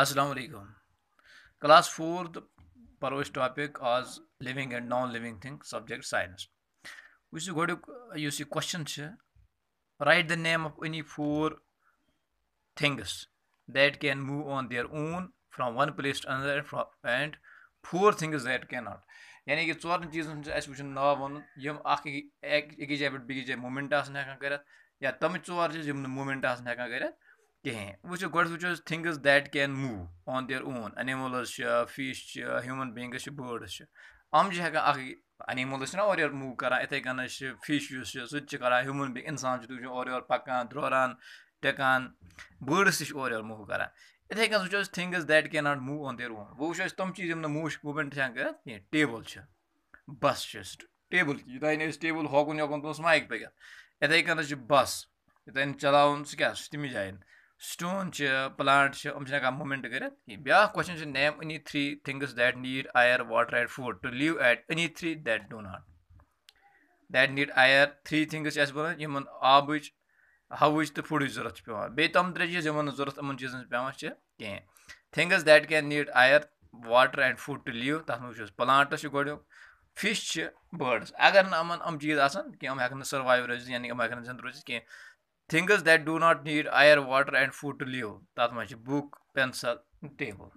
असलकुम class fourth परो topic आज living and non living thing subject science उस गुड़िक उस question write the name of any four things that can move on their own from one place अंदर and four things that can not यानी कि चोर चीजन वो नाव वन अकि जाए पे बिकिस जाए मूमेंट कर या तम चोर चीज मूमेंट कर کِہیٖنۍ وٕچھو گۄڈٕ وٕچھو أسۍ things that can move on their own animals چھِ فِش چھِ ہیوٗمَن بیٖنٛگٕز چھِ بٲڈٕس چھِ یِم چھِ ہٮ۪کان اَکھ اَنِمٕلٕز چھِنا اورٕ یورٕ موٗ کَران یِتھَے کٔنۍ چھِ فِش یُس چھُ سُہ تہِ چھِ کَران ہیوٗمَن بیٖنٛگ اِنسان چھُ تُہۍ اورٕ یورٕ پَکان درٛوران ٹٮ۪کان بٲڈٕس تہِ چھِ اورٕ یورٕ موٗ کَران یِتھَے کٔنۍ وٕچھو أسۍ things that can not move on their own وۄنۍ وٕچھو أسۍ تِم چیٖز یِم نہٕ موٗ چھِ موٗمٮ۪نٛٹ چھِ ہٮ۪کان کٔرِتھ کِہیٖنۍ ٹیبٕل چھِ بَس چھِ ٹیبٕل یوٚتانۍ نہٕ أسۍ ٹیبٕل ہوکُن یوکُن تہٕ اوس مایِک پٔکِتھ یِتھَے کٔنۍ چھِ بَس یوٚتانۍ چَلاوُن سُہ کیٛاہ سُہ چھِ تٔمِس جایَن स्टोन प्लान हम मूवमेंट कर ब्या question name any three things that need air water and food to live at any three that do not that need air three things one आब हव तो फूड जरूरत पे बे तम त्रे चीज इन जरूरत इन चीजन पे कह things that can need air water and food to live तथा वो प्लानस ग फिश बर्ड्स अगर नम चीज आम हम हेकन सर्वाइव रोज यानी हम हेकन जिंद रोजित कह things that do not need air water and food to live that much book, pencil, table.